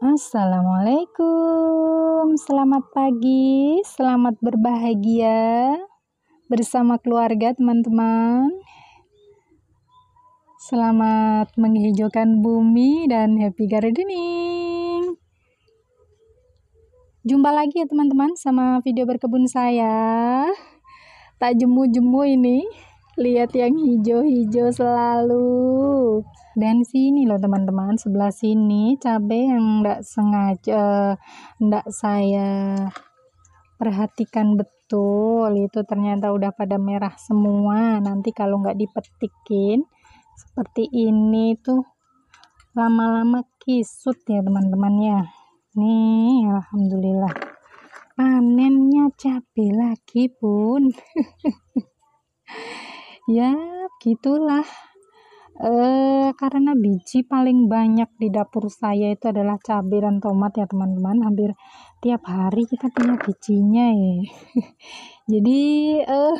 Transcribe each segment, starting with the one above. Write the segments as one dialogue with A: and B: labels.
A: Assalamualaikum, selamat pagi, selamat berbahagia bersama keluarga teman-teman. Selamat menghijaukan bumi dan happy gardening. Jumpa lagi ya teman-teman sama video berkebun saya. Tak jemu-jemu ini lihat yang hijau-hijau selalu dan sini loh teman-teman sebelah sini cabai yang ndak sengaja eh, ndak saya perhatikan betul itu ternyata udah pada merah semua nanti kalau nggak dipetikin seperti ini tuh lama-lama kisut ya teman-teman ya nih alhamdulillah panennya cabai lagi pun ya gitulah eh karena biji paling banyak di dapur saya itu adalah cabai dan tomat ya teman-teman hampir tiap hari kita punya bijinya ya jadi eh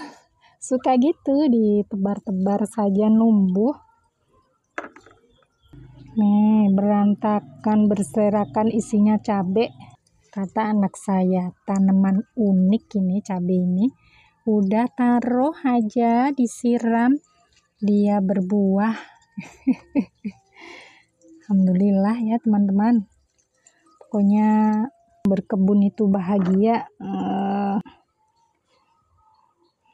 A: suka gitu ditebar-tebar saja numbuh nih berantakan berserakan isinya cabai kata anak saya tanaman unik ini cabai ini udah taruh aja disiram dia berbuah Alhamdulillah ya teman-teman pokoknya berkebun itu bahagia uh,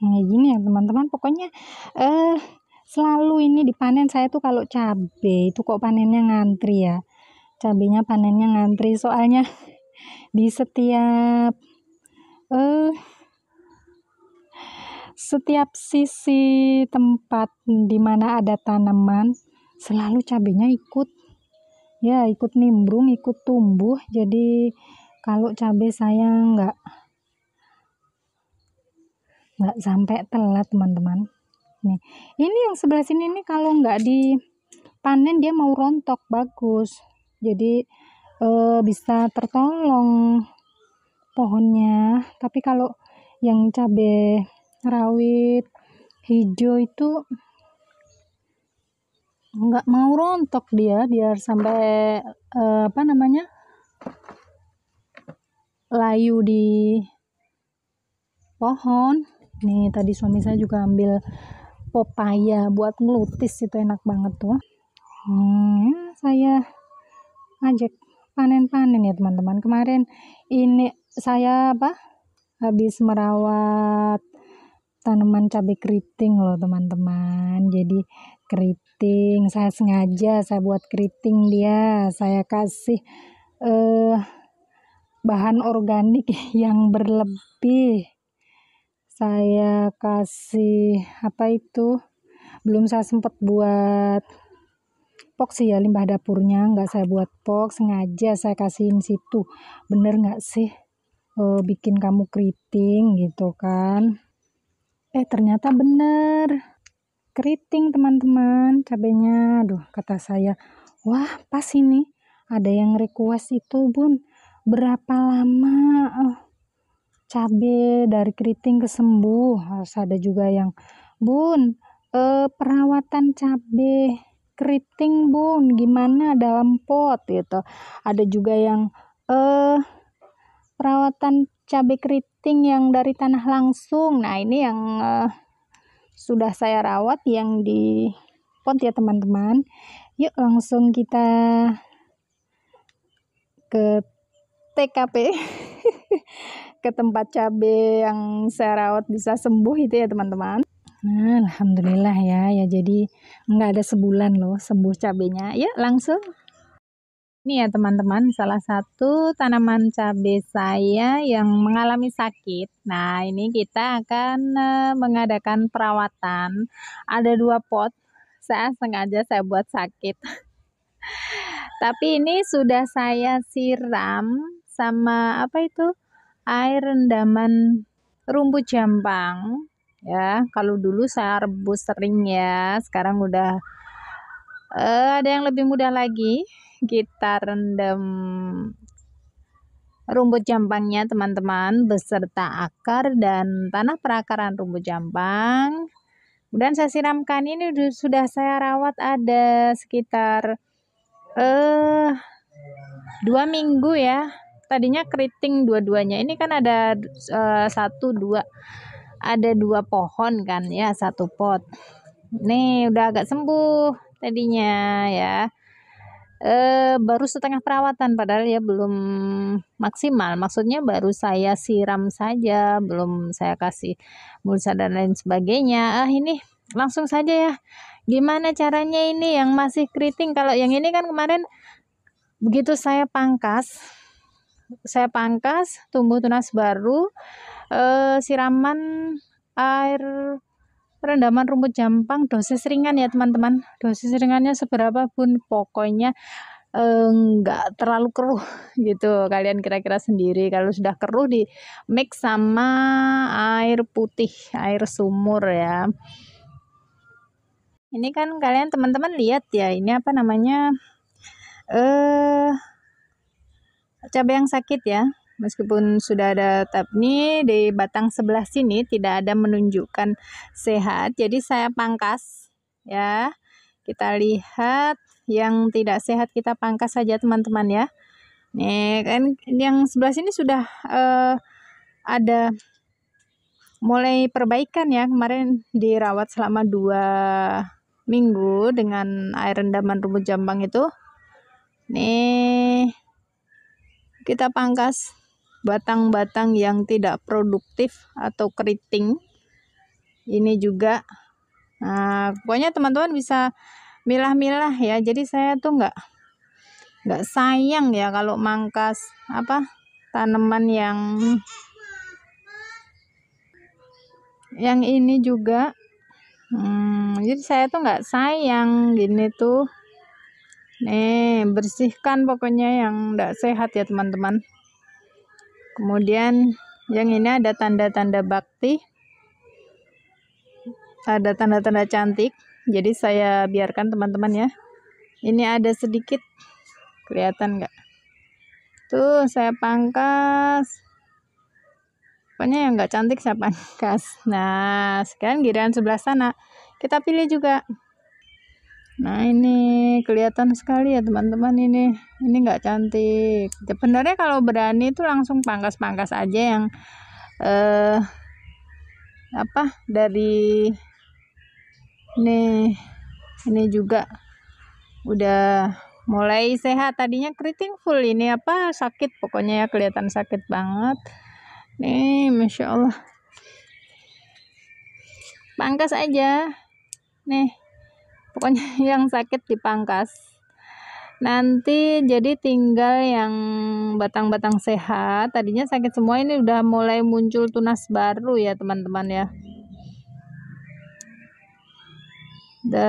A: gini ya teman-teman pokoknya eh selalu ini dipanen saya tuh kalau cabe itu kok panennya ngantri ya cabenya panennya ngantri soalnya di setiap eh setiap sisi tempat di mana ada tanaman, selalu cabenya ikut ya ikut nimbrung, ikut tumbuh. Jadi kalau cabai saya nggak nggak sampai telat teman-teman. Nih, ini yang sebelah sini ini kalau nggak dipanen dia mau rontok bagus. Jadi e, bisa tertolong pohonnya. Tapi kalau yang cabai rawit hijau itu nggak mau rontok dia biar sampai uh, apa namanya layu di pohon nih tadi suami saya juga ambil pepaya buat ngelutis itu enak banget tuh hmm, ya, saya ajak panen-panen ya teman-teman kemarin ini saya apa habis merawat tanaman cabai keriting loh teman-teman. Jadi keriting, saya sengaja saya buat keriting dia. Saya kasih eh, bahan organik yang berlebih. Saya kasih apa itu? Belum saya sempat buat pok sih ya limbah dapurnya nggak saya buat pok sengaja saya kasihin situ bener nggak sih e, bikin kamu keriting gitu kan Eh ternyata bener. Keriting teman-teman cabenya. Aduh kata saya. Wah pas ini. Ada yang request itu bun. Berapa lama oh, cabe dari keriting ke sembuh. Harus ada juga yang. Bun eh, perawatan cabe keriting bun gimana dalam pot gitu. Ada juga yang eh perawatan cabai keriting yang dari tanah langsung. Nah, ini yang uh, sudah saya rawat yang di pot ya, teman-teman. Yuk langsung kita ke TKP ke tempat cabai yang saya rawat bisa sembuh itu ya teman-teman. Nah, alhamdulillah ya ya jadi nggak ada sebulan loh sembuh cabenya. Ya langsung Nih ya teman-teman, salah satu tanaman cabai saya yang mengalami sakit. Nah ini kita akan eh, mengadakan perawatan. Ada dua pot, saya sengaja saya buat sakit. Tapi ini sudah saya siram sama apa itu air rendaman rumput jambang. Ya, kalau dulu saya rebus sering ya, sekarang udah uh, ada yang lebih mudah lagi kita rendam rumput jampangnya teman-teman beserta akar dan tanah perakaran rumput jampang kemudian saya siramkan ini sudah saya rawat ada sekitar eh dua minggu ya tadinya keriting dua-duanya ini kan ada uh, satu dua ada dua pohon kan ya satu pot nih udah agak sembuh tadinya ya eh, baru setengah perawatan padahal ya belum maksimal maksudnya baru saya siram saja belum saya kasih mulsa dan lain sebagainya ah ini langsung saja ya gimana caranya ini yang masih keriting kalau yang ini kan kemarin begitu saya pangkas saya pangkas tumbuh tunas baru eh, siraman air Perendaman rumput jampang dosis ringan ya teman-teman dosis ringannya seberapa pun pokoknya eh, nggak eh, terlalu keruh gitu kalian kira-kira sendiri kalau sudah keruh di mix sama air putih air sumur ya ini kan kalian teman-teman lihat ya ini apa namanya eh cabai yang sakit ya Meskipun sudah ada ini di batang sebelah sini tidak ada menunjukkan sehat, jadi saya pangkas ya. Kita lihat yang tidak sehat kita pangkas saja teman-teman ya. Nih kan yang sebelah sini sudah eh, ada mulai perbaikan ya kemarin dirawat selama dua minggu dengan air rendaman rumput jambang itu. Nih kita pangkas batang-batang yang tidak produktif atau keriting ini juga nah, pokoknya teman-teman bisa milah-milah ya jadi saya tuh nggak nggak sayang ya kalau mangkas apa tanaman yang yang ini juga hmm, jadi saya tuh nggak sayang gini tuh Nih, bersihkan pokoknya yang tidak sehat ya teman-teman. Kemudian yang ini ada tanda-tanda bakti. Ada tanda-tanda cantik. Jadi saya biarkan teman-teman ya. Ini ada sedikit. Kelihatan nggak? Tuh saya pangkas. Pokoknya yang nggak cantik saya pangkas. Nah sekarang giliran sebelah sana. Kita pilih juga. Nah ini kelihatan sekali ya teman-teman ini ini nggak cantik. Sebenarnya kalau berani itu langsung pangkas-pangkas aja yang eh, apa dari nih ini juga udah mulai sehat. Tadinya keriting full ini apa sakit pokoknya ya kelihatan sakit banget. Nih masya Allah pangkas aja nih pokoknya yang sakit dipangkas nanti jadi tinggal yang batang-batang sehat tadinya sakit semua ini udah mulai muncul tunas baru ya teman-teman ya The,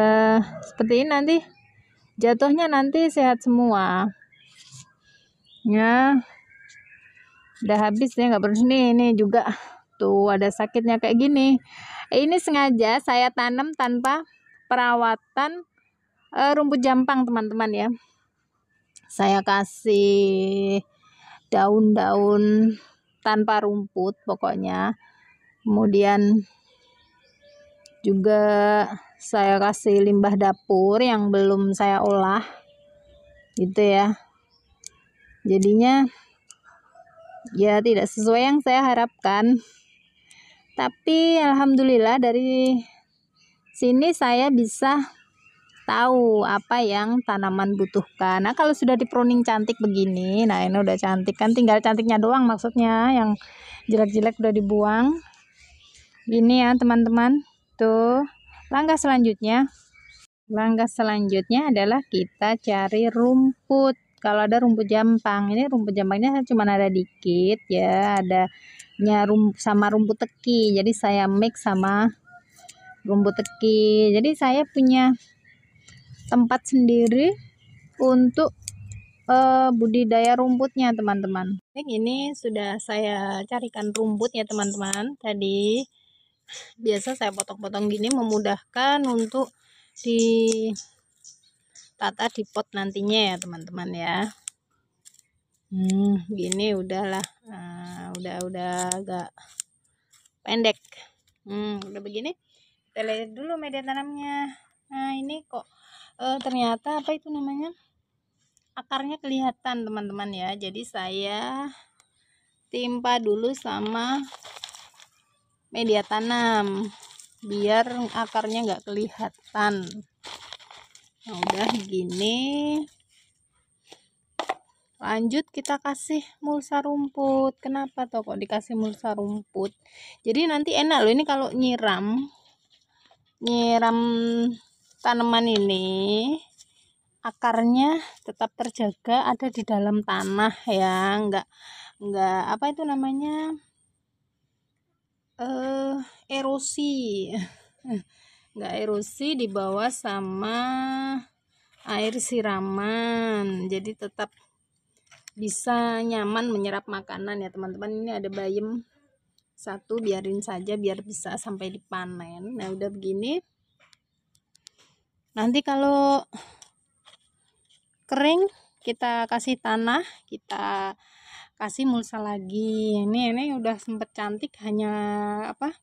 A: seperti ini nanti jatuhnya nanti sehat semua ya udah habis ya nggak perlu nih ini juga tuh ada sakitnya kayak gini eh, ini sengaja saya tanam tanpa perawatan uh, rumput jampang teman-teman ya saya kasih daun-daun tanpa rumput pokoknya kemudian juga saya kasih limbah dapur yang belum saya olah gitu ya jadinya ya tidak sesuai yang saya harapkan tapi alhamdulillah dari sini saya bisa tahu apa yang tanaman butuhkan. Nah, kalau sudah di pruning cantik begini, nah ini udah cantik kan tinggal cantiknya doang maksudnya yang jelek-jelek udah dibuang. Gini ya, teman-teman. Tuh. Langkah selanjutnya langkah selanjutnya adalah kita cari rumput. Kalau ada rumput jampang, ini rumput jampangnya cuma ada dikit ya, ada rumput sama rumput teki. Jadi saya mix sama rumput teki jadi saya punya tempat sendiri untuk uh, budidaya rumputnya teman-teman ini sudah saya carikan rumput ya teman-teman tadi biasa saya potong-potong gini memudahkan untuk di tata di pot nantinya ya teman-teman ya hmm, gini udahlah nah, udah udah agak pendek hmm, udah begini kita dulu media tanamnya nah ini kok e, ternyata apa itu namanya akarnya kelihatan teman-teman ya jadi saya timpa dulu sama media tanam biar akarnya nggak kelihatan nah udah gini lanjut kita kasih mulsa rumput kenapa toko dikasih mulsa rumput jadi nanti enak loh ini kalau nyiram nyiram tanaman ini akarnya tetap terjaga ada di dalam tanah ya enggak enggak apa itu namanya eh erosi enggak erosi di bawah sama air siraman jadi tetap bisa nyaman menyerap makanan ya teman-teman ini ada bayam satu biarin saja biar bisa sampai dipanen nah udah begini nanti kalau kering kita kasih tanah kita kasih mulsa lagi ini ini udah sempet cantik hanya apa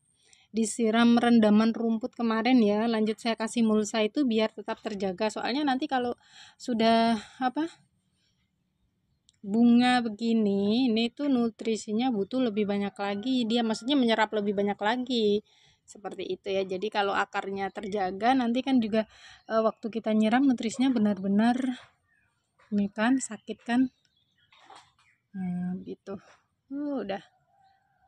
A: disiram rendaman rumput kemarin ya lanjut saya kasih mulsa itu biar tetap terjaga soalnya nanti kalau sudah apa bunga begini ini tuh nutrisinya butuh lebih banyak lagi dia maksudnya menyerap lebih banyak lagi seperti itu ya jadi kalau akarnya terjaga nanti kan juga e, waktu kita nyiram nutrisinya benar-benar ini kan sakit kan hmm, gitu uh, udah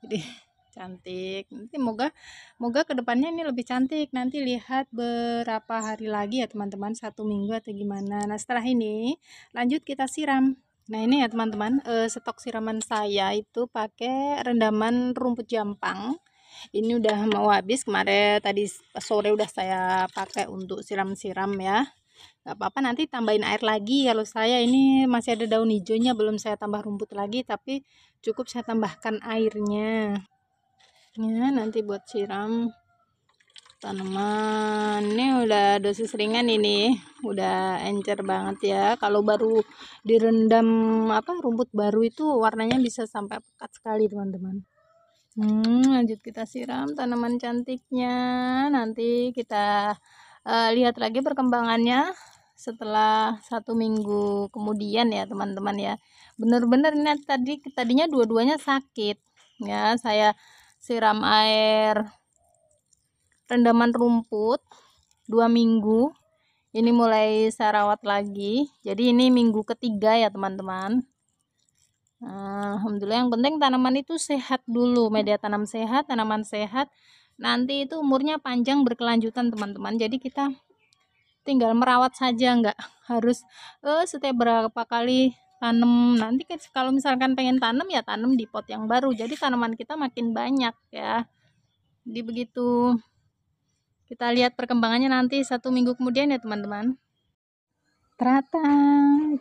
A: jadi cantik nanti moga moga kedepannya ini lebih cantik nanti lihat berapa hari lagi ya teman-teman satu minggu atau gimana nah setelah ini lanjut kita siram Nah ini ya teman-teman, uh, stok siraman saya itu pakai rendaman rumput jampang. Ini udah mau habis kemarin tadi sore udah saya pakai untuk siram-siram ya. Gak apa-apa nanti tambahin air lagi kalau saya ini masih ada daun hijaunya belum saya tambah rumput lagi tapi cukup saya tambahkan airnya. Ya nanti buat siram tanaman ini udah dosis ringan ini udah encer banget ya kalau baru direndam apa rumput baru itu warnanya bisa sampai pekat sekali teman-teman hmm, lanjut kita siram tanaman cantiknya nanti kita uh, lihat lagi perkembangannya setelah satu minggu kemudian ya teman-teman ya bener-bener ini tadi tadinya dua-duanya sakit ya saya siram air rendaman rumput dua minggu ini mulai saya rawat lagi jadi ini minggu ketiga ya teman-teman nah, Alhamdulillah yang penting tanaman itu sehat dulu media tanam sehat tanaman sehat nanti itu umurnya panjang berkelanjutan teman-teman jadi kita tinggal merawat saja nggak harus eh, setiap berapa kali tanam nanti kalau misalkan pengen tanam ya tanam di pot yang baru jadi tanaman kita makin banyak ya di begitu kita lihat perkembangannya nanti satu minggu kemudian ya teman-teman. Ternyata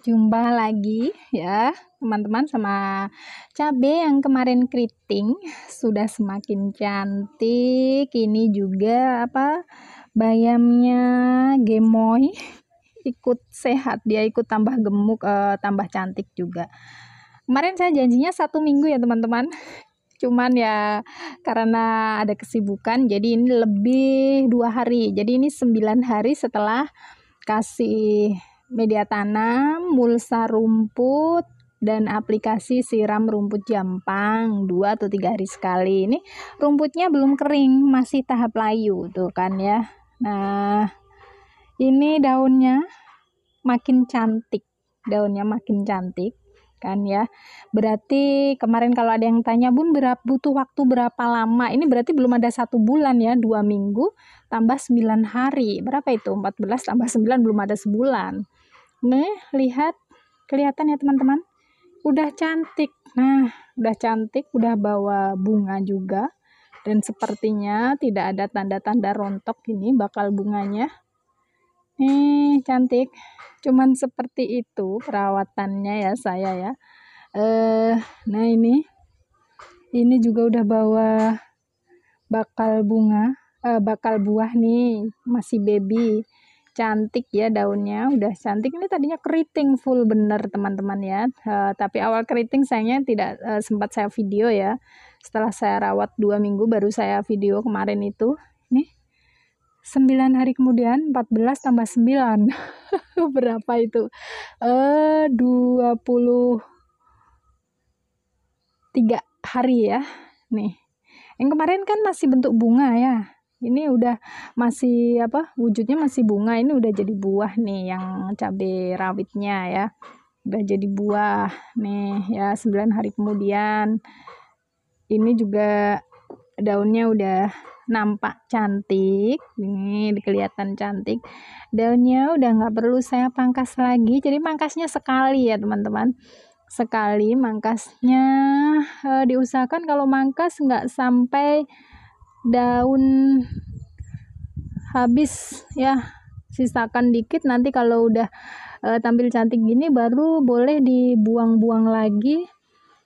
A: jumpa lagi ya teman-teman sama cabe yang kemarin keriting sudah semakin cantik. Ini juga apa bayamnya gemoy ikut sehat dia ikut tambah gemuk eh, tambah cantik juga kemarin saya janjinya satu minggu ya teman-teman cuman ya karena ada kesibukan jadi ini lebih dua hari jadi ini sembilan hari setelah kasih media tanam mulsa rumput dan aplikasi siram rumput jampang dua atau tiga hari sekali ini rumputnya belum kering masih tahap layu tuh kan ya nah ini daunnya makin cantik daunnya makin cantik kan ya. Berarti kemarin kalau ada yang tanya bun berapa butuh waktu berapa lama? Ini berarti belum ada satu bulan ya, dua minggu tambah sembilan hari. Berapa itu? 14 tambah sembilan belum ada sebulan. Nih, lihat kelihatan ya teman-teman. Udah cantik. Nah, udah cantik, udah bawa bunga juga. Dan sepertinya tidak ada tanda-tanda rontok ini bakal bunganya. Nih, cantik cuman seperti itu perawatannya ya saya ya eh nah ini ini juga udah bawa bakal bunga eh, bakal buah nih masih baby cantik ya daunnya udah cantik ini tadinya keriting full bener teman-teman ya uh, tapi awal keriting sayangnya tidak uh, sempat saya video ya setelah saya rawat dua minggu baru saya video kemarin itu 9 hari kemudian 14 tambah 9 berapa itu eh uh, tiga hari ya nih yang kemarin kan masih bentuk bunga ya ini udah masih apa wujudnya masih bunga ini udah jadi buah nih yang cabai rawitnya ya udah jadi buah nih ya 9 hari kemudian ini juga daunnya udah nampak cantik ini kelihatan cantik daunnya udah nggak perlu saya pangkas lagi jadi mangkasnya sekali ya teman-teman sekali mangkasnya e, eh, diusahakan kalau mangkas nggak sampai daun habis ya sisakan dikit nanti kalau udah e, tampil cantik gini baru boleh dibuang-buang lagi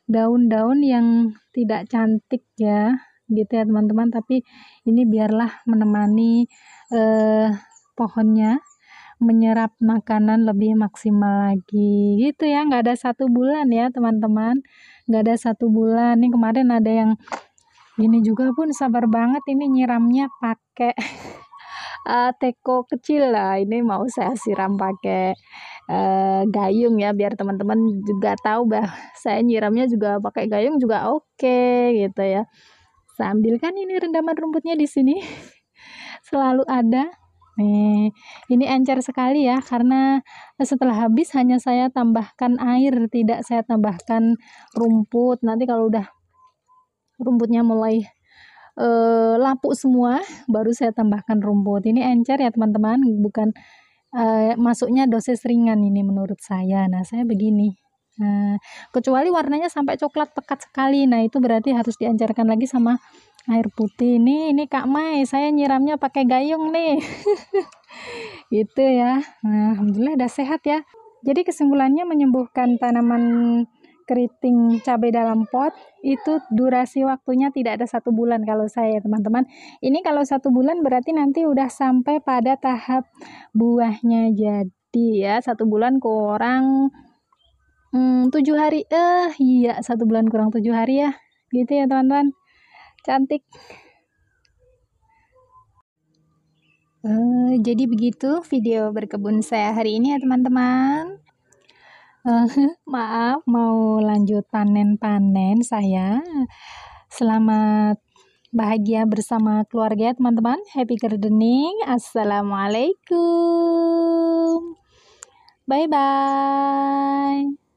A: daun-daun yang tidak cantik ya gitu ya teman-teman tapi ini biarlah menemani eh, pohonnya menyerap makanan lebih maksimal lagi gitu ya nggak ada satu bulan ya teman-teman nggak ada satu bulan ini kemarin ada yang ini juga pun sabar banget ini nyiramnya pakai uh, teko kecil lah ini mau saya siram pakai uh, gayung ya biar teman-teman juga tahu bah saya nyiramnya juga pakai gayung juga oke okay, gitu ya sambil ambilkan ini rendaman rumputnya di sini. Selalu ada. Nih, ini encer sekali ya karena setelah habis hanya saya tambahkan air, tidak saya tambahkan rumput. Nanti kalau udah rumputnya mulai e, lapuk semua, baru saya tambahkan rumput. Ini encer ya teman-teman, bukan e, masuknya dosis ringan ini menurut saya. Nah, saya begini. Nah, kecuali warnanya sampai coklat pekat sekali. Nah, itu berarti harus diancarkan lagi sama air putih. Nih, ini Kak Mai, saya nyiramnya pakai gayung nih. gitu ya. Nah, alhamdulillah udah sehat ya. Jadi kesimpulannya menyembuhkan tanaman keriting cabai dalam pot itu durasi waktunya tidak ada satu bulan kalau saya teman-teman ini kalau satu bulan berarti nanti udah sampai pada tahap buahnya jadi ya satu bulan kurang hmm, tujuh hari eh iya satu bulan kurang tujuh hari ya gitu ya teman-teman cantik uh, jadi begitu video berkebun saya hari ini ya teman-teman uh, maaf mau lanjut panen-panen saya selamat bahagia bersama keluarga ya, teman-teman happy gardening assalamualaikum bye bye